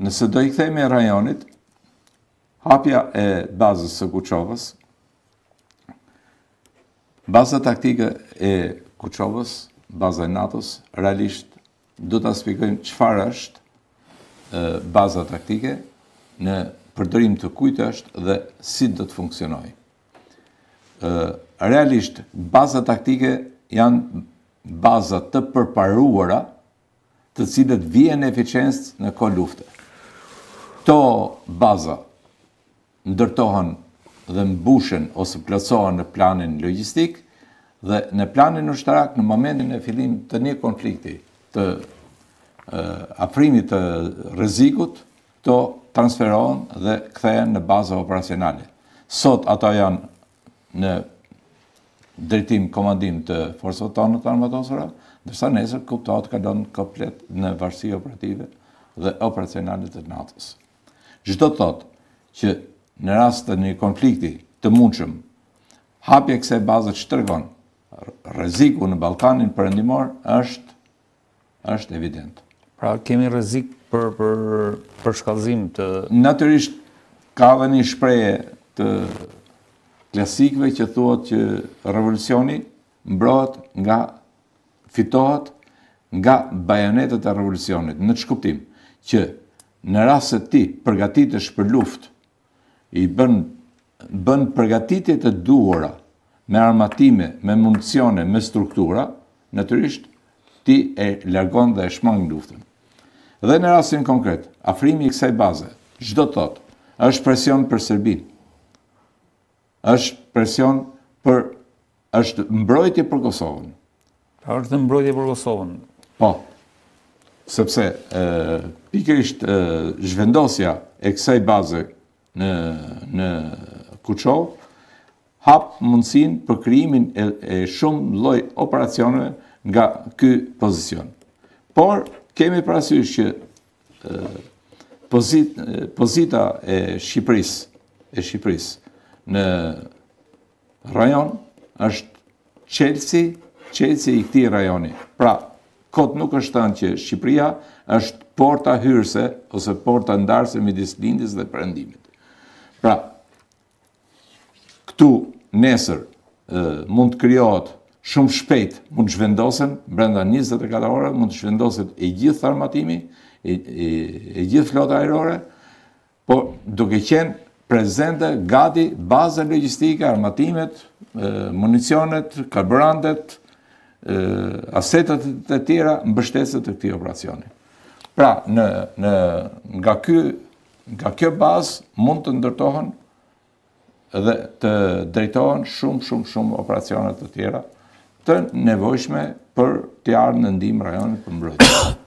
Nëse do i kthejmë e rajonit, hapja e bazës së Kuqovës, baza taktike e Kuqovës, baza e Natos, realisht do të aspikojmë qëfar është baza taktike në përdërim të kujtë është dhe si do të funksionoj. Realisht, baza taktike janë baza të përparuara të cilët vijen e eficiencë në kohë luftët këto baza ndërtohen dhe mbushen ose plëcohen në planin logistik dhe në planin në shtarak në momentin e filim të një konflikti të afrimit të rezikut të transferohen dhe kthehen në baza operacionale. Sot ato janë në drejtim komandim të forso të tonë të armatosëra, dërsa nesër këptohet ka donë në varsi operative dhe operacionalit të NATO-s. Gjdo të thotë që në rast të një konflikti të mundshëm, hapje këse bazët që tërgonë, rëziku në Balkanin përëndimor është, është evident. Pra kemi rëzik për, për, për të... Naturisht ka dhe një shpreje të klasikve që thuat që revolucioni mbrot nga fitohet nga bajonetet e revolucionit. Në të shkuptim që në raset ti përgatitesh për luft, i bën, bën përgatitit e duora me armatime, me mundësione, me struktura, naturisht ti e largon dhe e shmang luftën. Dhe në rrasën konkret, afrimi i kësaj baze, gjdo të thotë, është presion për Serbin, është presion për, është mbrojtje për Kosovën. Pa, është mbrojtje për Kosovën. Po, sepse pikrisht zhvendosja e kësaj baze në kuqov, hap mundësin për kryimin e shumë loj operacionëve nga këj pozicion. Por, kemi prasysh që pozita e Shqipëris e Shqipëris në rajon është qelësi qelësi i këti rajoni. Pra, kot nuk është tanë që Shqipëria është porta hyrse ose porta ndarëse me dislindis dhe përëndimit. Pra, këtu nesër mund të kryot shumë shpejt, mund të shvendosen, brenda 24 ore, mund të shvendosen e gjithë armatimi, e gjithë flota aerore, por duke qenë prezente gati baze logistike, armatimet, municionet, karburantet, asetet të tjera mbështeset të këti operacioni. Pra, në, në, nga, kjo, nga kjo bazë mund të ndërtohen dhe të drejtohen shumë, shumë, shumë operacionet të tjera të nevojshme për tjarë në ndimë rajonit për mbrojtë.